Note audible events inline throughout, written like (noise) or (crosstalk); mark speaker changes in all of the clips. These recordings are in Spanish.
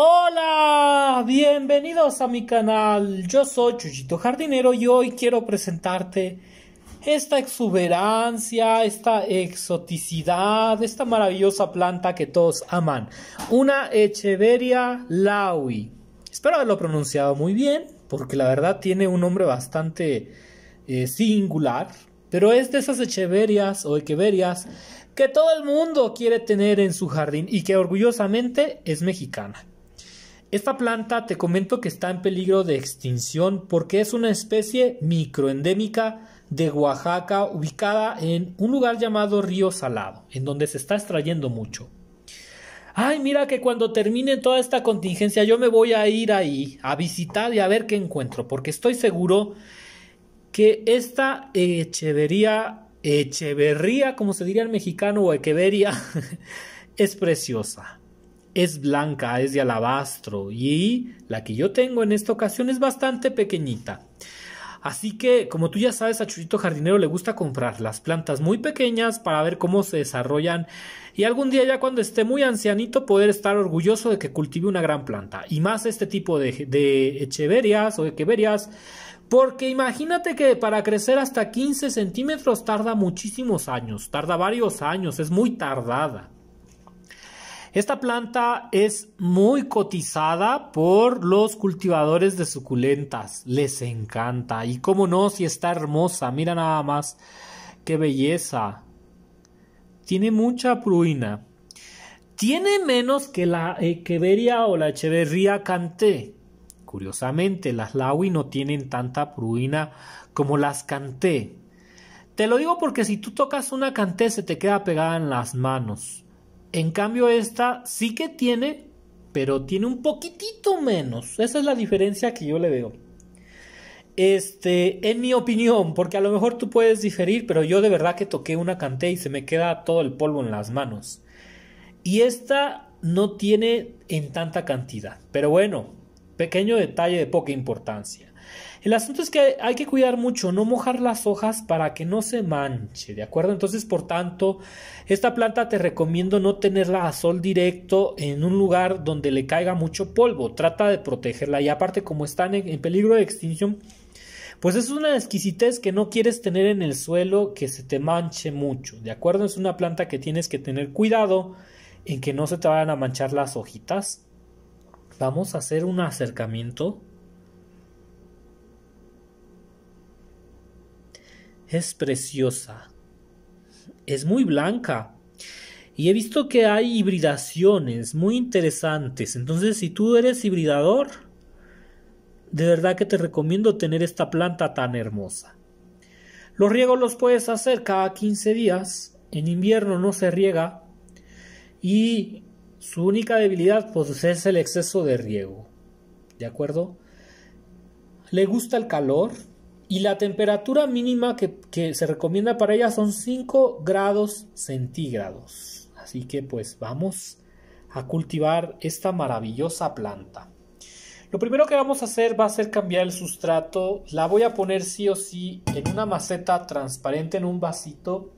Speaker 1: Hola, bienvenidos a mi canal. Yo soy Chuchito Jardinero y hoy quiero presentarte esta exuberancia, esta exoticidad, esta maravillosa planta que todos aman. Una Echeveria laui. Espero haberlo pronunciado muy bien, porque la verdad tiene un nombre bastante eh, singular. Pero es de esas Echeverias o Echeverias que todo el mundo quiere tener en su jardín y que orgullosamente es mexicana. Esta planta te comento que está en peligro de extinción porque es una especie microendémica de Oaxaca ubicada en un lugar llamado Río Salado, en donde se está extrayendo mucho. Ay, mira que cuando termine toda esta contingencia yo me voy a ir ahí a visitar y a ver qué encuentro, porque estoy seguro que esta echevería, echeverría, como se diría en mexicano, o echevería, (laughs) es preciosa es blanca, es de alabastro y la que yo tengo en esta ocasión es bastante pequeñita. Así que, como tú ya sabes, a Chuchito Jardinero le gusta comprar las plantas muy pequeñas para ver cómo se desarrollan y algún día ya cuando esté muy ancianito poder estar orgulloso de que cultive una gran planta. Y más este tipo de, de echeverias o de porque imagínate que para crecer hasta 15 centímetros tarda muchísimos años, tarda varios años, es muy tardada. Esta planta es muy cotizada por los cultivadores de suculentas. Les encanta. Y cómo no, si está hermosa. Mira nada más. Qué belleza. Tiene mucha pruina. Tiene menos que la Echeveria o la Echeverría Canté. Curiosamente, las Lawi no tienen tanta pruina como las Canté. Te lo digo porque si tú tocas una Canté se te queda pegada en las manos. En cambio esta sí que tiene, pero tiene un poquitito menos. Esa es la diferencia que yo le veo. Este, en mi opinión, porque a lo mejor tú puedes diferir, pero yo de verdad que toqué una canté y se me queda todo el polvo en las manos. Y esta no tiene en tanta cantidad. Pero bueno, pequeño detalle de poca importancia. El asunto es que hay que cuidar mucho, no mojar las hojas para que no se manche, ¿de acuerdo? Entonces, por tanto, esta planta te recomiendo no tenerla a sol directo en un lugar donde le caiga mucho polvo, trata de protegerla y aparte como están en, peligro de extinción, pues es una exquisitez que no quieres tener en el suelo que se te manche mucho, ¿de acuerdo? Es una planta que tienes que tener cuidado en que no se te vayan a manchar las hojitas. Vamos a hacer un acercamiento Es preciosa. Es muy blanca. Y he visto que hay hibridaciones muy interesantes. Entonces, si tú eres hibridador, de verdad que te recomiendo tener esta planta tan hermosa. Los riegos los puedes hacer cada 15 días. En invierno no se riega. Y su única debilidad pues, es el exceso de riego. ¿De acuerdo? Le gusta el calor, y la temperatura mínima que, se recomienda para ella son 5 grados centígrados. Así que pues vamos a cultivar esta maravillosa planta. Lo primero que vamos a hacer va a ser cambiar el sustrato. La voy a poner sí o sí en una maceta transparente en un vasito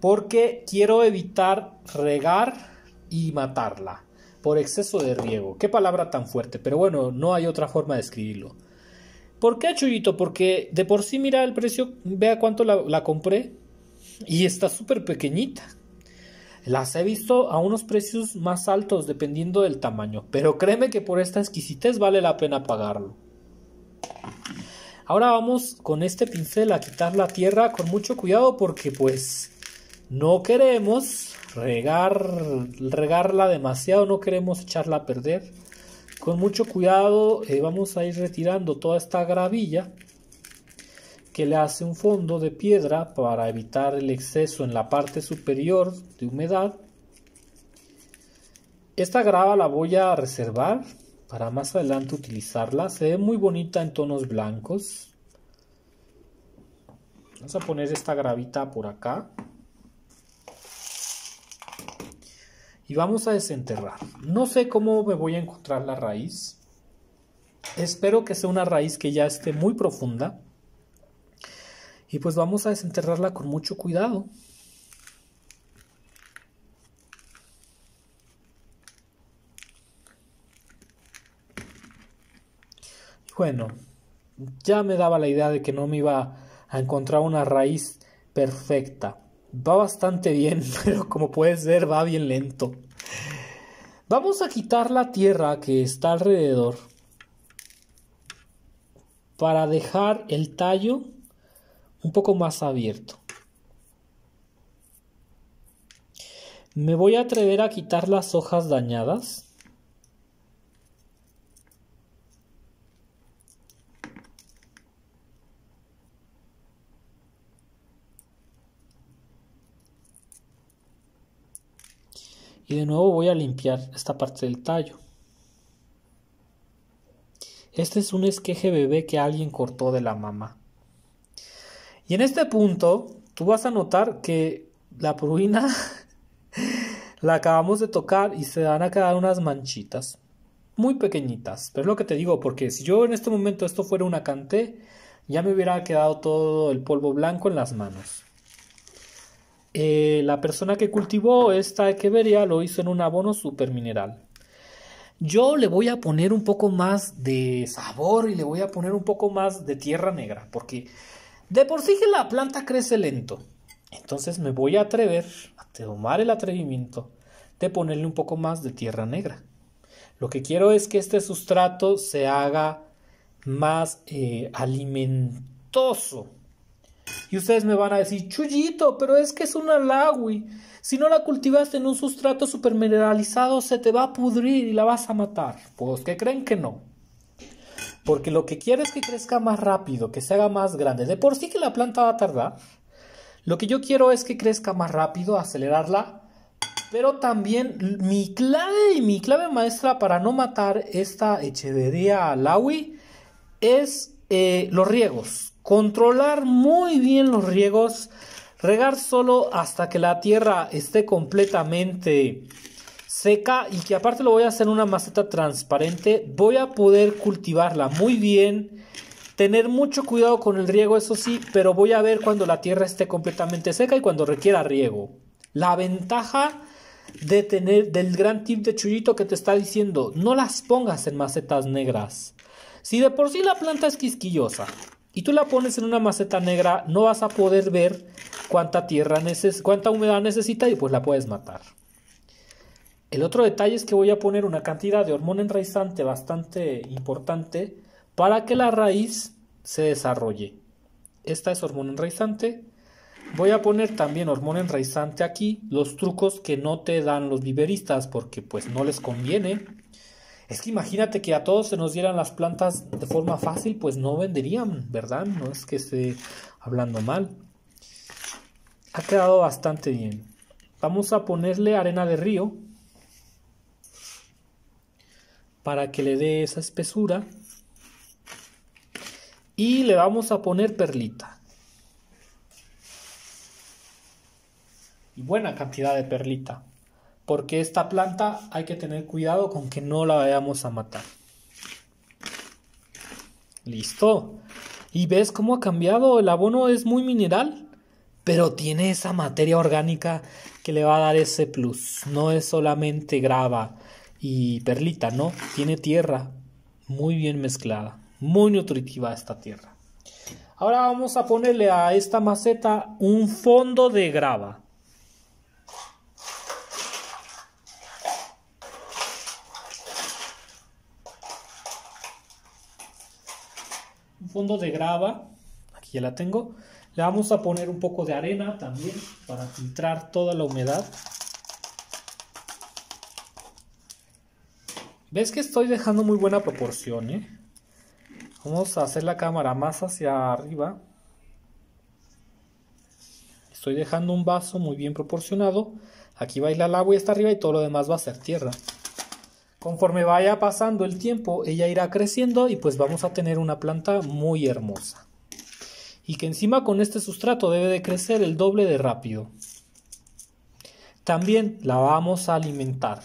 Speaker 1: porque quiero evitar regar y matarla por exceso de riego. Qué palabra tan fuerte, pero bueno, no hay otra forma de escribirlo. ¿Por qué, chulito? Porque de por sí, mira el precio, vea cuánto la, compré y está súper pequeñita. Las he visto a unos precios más altos dependiendo del tamaño, pero créeme que por esta exquisitez vale la pena pagarlo. Ahora vamos con este pincel a quitar la tierra con mucho cuidado porque pues no queremos regar, regarla demasiado, no queremos echarla a perder. Con mucho cuidado eh, vamos a ir retirando toda esta gravilla que le hace un fondo de piedra para evitar el exceso en la parte superior de humedad. Esta grava la voy a reservar para más adelante utilizarla. Se ve muy bonita en tonos blancos. Vamos a poner esta gravita por acá. y vamos a desenterrar. No sé cómo me voy a encontrar la raíz. Espero que sea una raíz que ya esté muy profunda. Y pues vamos a desenterrarla con mucho cuidado. Bueno, ya me daba la idea de que no me iba a encontrar una raíz perfecta. Va bastante bien, (laughs) pero como puedes ver va bien lento. Vamos a quitar la tierra que está alrededor para dejar el tallo un poco más abierto. Me voy a atrever a quitar las hojas dañadas. y de nuevo voy a limpiar esta parte del tallo. Este es un esqueje bebé que alguien cortó de la mamá. Y en este punto, tú vas a notar que la pruina (laughs) la acabamos de tocar y se van a quedar unas manchitas muy pequeñitas. Pero es lo que te digo, porque si yo en este momento esto fuera una canté, ya me hubiera quedado todo el polvo blanco en las manos. Eh, la persona que cultivó esta quebería lo hizo en un abono mineral. Yo le voy a poner un poco más de sabor y le voy a poner un poco más de tierra negra, porque de por sí que la planta crece lento. Entonces me voy a atrever a tomar el atrevimiento de ponerle un poco más de tierra negra. Lo que quiero es que este sustrato se haga más eh, alimentoso, y ustedes me van a decir, chullito, pero es que es una Lawi. Si no la cultivaste en un sustrato supermineralizado, se te va a pudrir y la vas a matar. Pues que creen que no. Porque lo que quiero es que crezca más rápido, que se haga más grande. De por sí que la planta va a tardar. Lo que yo quiero es que crezca más rápido, acelerarla. Pero también mi clave y mi clave maestra para no matar esta hechevería lawi es eh, los riegos Controlar muy bien los riegos. Regar solo hasta que la tierra esté completamente seca y que aparte lo voy a hacer en una maceta transparente. Voy a poder cultivarla muy bien. Tener mucho cuidado con el riego, eso sí, pero voy a ver cuando la tierra esté completamente seca y cuando requiera riego. La ventaja de tener del gran tip de Chuyito que te está diciendo, no las pongas en macetas negras. Si de por sí la planta es quisquillosa, y tú la pones en una maceta negra, no vas a poder ver cuánta tierra cuánta humedad necesita y pues la puedes matar. El otro detalle es que voy a poner una cantidad de hormona enraizante bastante importante para que la raíz se desarrolle. Esta es hormona enraizante. Voy a poner también hormona enraizante aquí, los trucos que no te dan los viveristas porque pues no les conviene. Es que imagínate que a todos se nos dieran las plantas de forma fácil, pues no venderían, ¿verdad? No es que esté hablando mal. Ha quedado bastante bien. Vamos a ponerle arena de río para que le dé esa espesura. Y le vamos a poner perlita. Y buena cantidad de perlita porque esta planta hay que tener cuidado con que no la vayamos a matar. Listo. Y ves cómo ha cambiado. El abono es muy mineral, pero tiene esa materia orgánica que le va a dar ese plus. No es solamente grava y perlita, no. Tiene tierra muy bien mezclada. Muy nutritiva esta tierra. Ahora vamos a ponerle a esta maceta un fondo de grava. fondo de grava, aquí ya la tengo, le vamos a poner un poco de arena también para filtrar toda la humedad. ¿Ves que estoy dejando muy buena proporción? Eh? Vamos a hacer la cámara más hacia arriba. Estoy dejando un vaso muy bien proporcionado. Aquí va a ir la agua y está arriba y todo lo demás va a ser tierra. Conforme vaya pasando el tiempo, ella irá creciendo y pues vamos a tener una planta muy hermosa. Y que encima con este sustrato debe de crecer el doble de rápido. También la vamos a alimentar.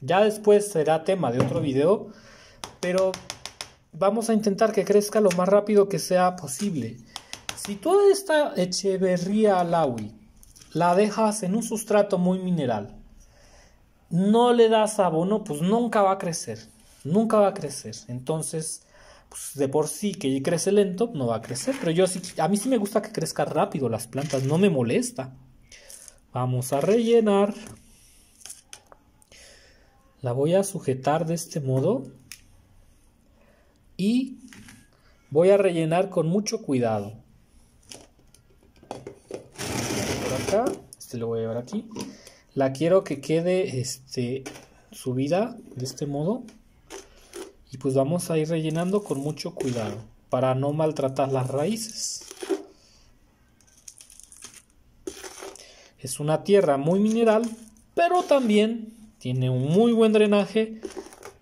Speaker 1: Ya después será tema de otro video, pero vamos a intentar que crezca lo más rápido que sea posible. Si toda esta Echeverría alawi la dejas en un sustrato muy mineral, no le das abono, pues nunca va a crecer, nunca va a crecer. Entonces, pues, de por sí que crece lento, no va a crecer, pero yo sí, a mí sí me gusta que crezca rápido las plantas, no me molesta. Vamos a rellenar. La voy a sujetar de este modo y voy a rellenar con mucho cuidado. Por acá, este lo voy a llevar aquí. La quiero que quede este, subida de este modo. Y pues vamos a ir rellenando con mucho cuidado para no maltratar las raíces. Es una tierra muy mineral, pero también tiene un muy buen drenaje,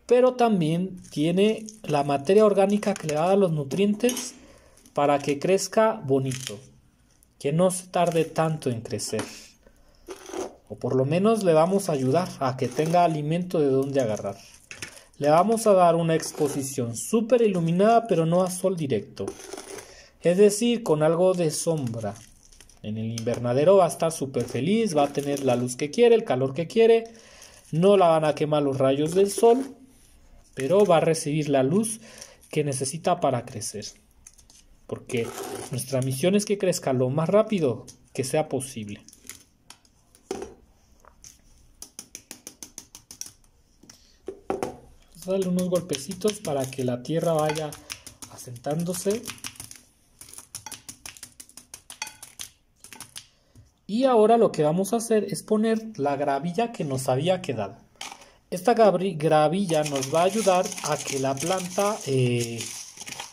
Speaker 1: pero también tiene la materia orgánica que le da los nutrientes para que crezca bonito, que no se tarde tanto en crecer o por lo menos le vamos a ayudar a que tenga alimento de donde agarrar. Le vamos a dar una exposición súper iluminada pero no a sol directo, es decir, con algo de sombra. En el invernadero va a estar súper feliz, va a tener la luz que quiere, el calor que quiere, no la van a quemar los rayos del sol, pero va a recibir la luz que necesita para crecer. Porque nuestra misión es que crezca lo más rápido que sea posible. darle unos golpecitos para que la tierra vaya asentándose. Y ahora lo que vamos a hacer es poner la gravilla que nos había quedado. Esta gravilla nos va a ayudar a que la planta eh,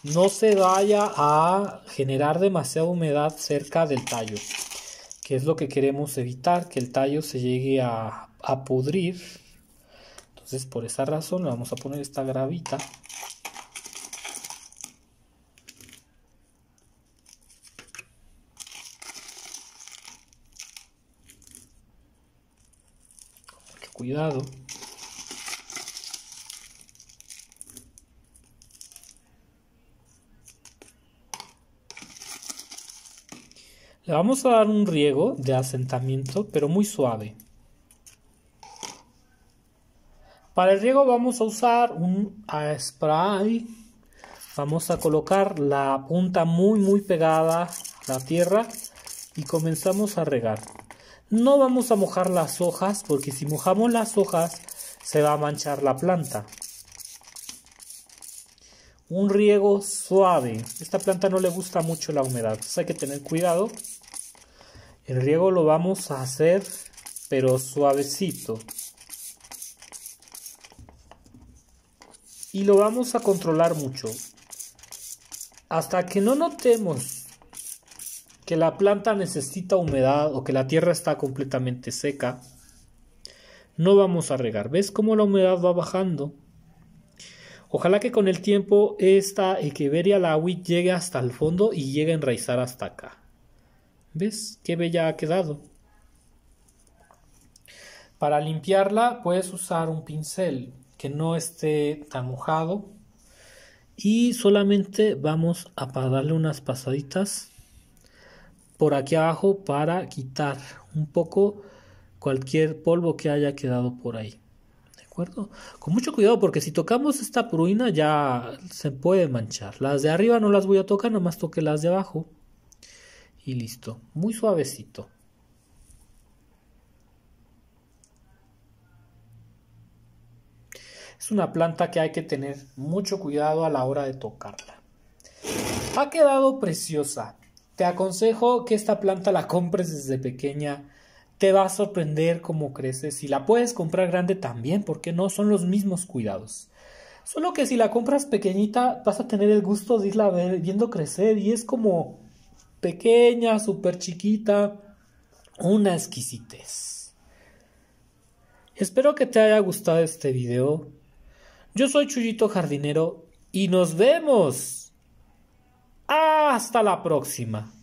Speaker 1: no se vaya a generar demasiada humedad cerca del tallo, que es lo que queremos evitar, que el tallo se llegue a, a pudrir entonces por esa razón le vamos a poner esta gravita. Con cuidado. Le vamos a dar un riego de asentamiento, pero muy suave. Para el riego vamos a usar un spray. Vamos a colocar la punta muy muy pegada a la tierra y comenzamos a regar. No vamos a mojar las hojas porque si mojamos las hojas se va a manchar la planta. Un riego suave. Esta planta no le gusta mucho la humedad, hay que tener cuidado. El riego lo vamos a hacer pero suavecito. y lo vamos a controlar mucho. Hasta que no notemos que la planta necesita humedad o que la tierra está completamente seca, no vamos a regar. ¿Ves cómo la humedad va bajando? Ojalá que con el tiempo esta la lawit llegue hasta el fondo y llegue a enraizar hasta acá. ¿Ves qué bella ha quedado? Para limpiarla puedes usar un pincel que no esté tan mojado y solamente vamos a darle unas pasaditas por aquí abajo para quitar un poco cualquier polvo que haya quedado por ahí de acuerdo con mucho cuidado porque si tocamos esta pruina ya se puede manchar las de arriba no las voy a tocar nomás toque las de abajo y listo muy suavecito Es una planta que hay que tener mucho cuidado a la hora de tocarla. Ha quedado preciosa. Te aconsejo que esta planta la compres desde pequeña. Te va a sorprender cómo crece. Si la puedes comprar grande también, porque no son los mismos cuidados. Solo que si la compras pequeñita, vas a tener el gusto de irla viendo crecer y es como pequeña, súper chiquita, una exquisitez. Espero que te haya gustado este video. Yo soy Chuyito Jardinero y nos vemos. Hasta la próxima.